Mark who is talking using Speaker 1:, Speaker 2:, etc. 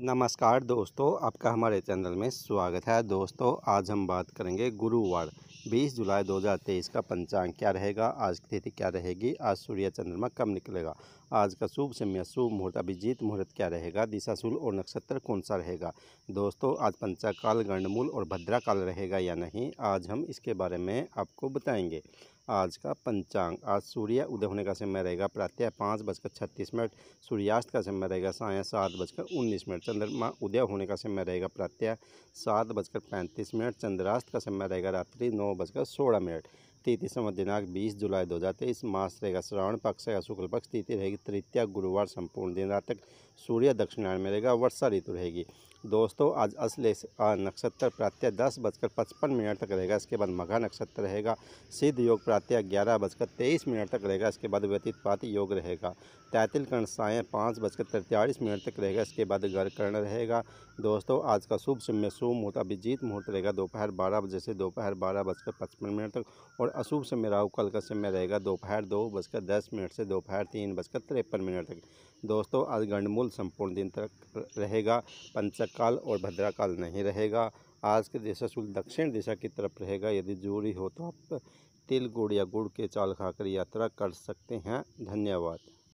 Speaker 1: नमस्कार दोस्तों आपका हमारे चैनल में स्वागत है दोस्तों आज हम बात करेंगे गुरुवार 20 जुलाई 2023 का पंचांग क्या रहेगा आज की तिथि क्या रहेगी आज सूर्य चंद्रमा कब निकलेगा आज का शुभ समय शुभ मुहूर्त अभिजीत मुहूर्त क्या रहेगा दिशा शुल और नक्षत्र कौन सा रहेगा दोस्तों आज पंचाकाल गंडमूल और भद्रा काल रहेगा या नहीं आज हम इसके बारे में आपको बताएंगे आज का पंचांग आज सूर्य उदय होने का समय रहेगा प्रातः पाँच बजकर छत्तीस मिनट सूर्यास्त का समय रहेगा साय सात बजकर उन्नीस मिनट चंद्रमा उदय होने का समय रहेगा प्रातः सात बजकर पैंतीस मिनट चंद्रास्त का समय रहेगा रात्रि नौ नौ बजकर सोलह मिनट तिथि समय दिनांक बीस जुलाई दो हजार तेईस मास रहेगा श्रावण पक्ष रहेगा शुक्ल पक्ष तिथि रहेगी तृतीय गुरुवार संपूर्ण दिन रात तक सूर्य दक्षिणायण में रहेगा वर्षा ऋतु रहेगी दोस्तों आज अश्लेष नक्षत्र प्रातः दस बजकर पचपन मिनट तक रहेगा इसके बाद मघा नक्षत्र रहेगा सिद्ध योग प्रातः ग्यारह बजकर तेईस मिनट तक रहेगा इसके बाद व्यतीत पाती योग रहेगा तैतिल कर्ण साय पाँच बजकर तैतालीस मिनट तक रहेगा इसके बाद घर कर्ण रहेगा दोस्तों आज का शुभ समय शुभ मुहूर्त अभिजीत मुहूर्त रहेगा दोपहर बारह बजे से दोपहर बारह बजकर बजकर पचपन मिनट तक और अशुभ समय राहु काल का समय रहेगा दोपहर दो बजकर दस मिनट से दोपहर तीन बजकर तिरपन मिनट तक दोस्तों आज गंडमूल संपूर्ण दिन तक रहेगा पंचक काल और भद्राकाल नहीं रहेगा आज के दिशा शुल्क दक्षिण दिशा की तरफ रहेगा यदि जरूरी हो तो आप तिल गुड़ या गुड़ के चाल खाकर यात्रा कर सकते हैं धन्यवाद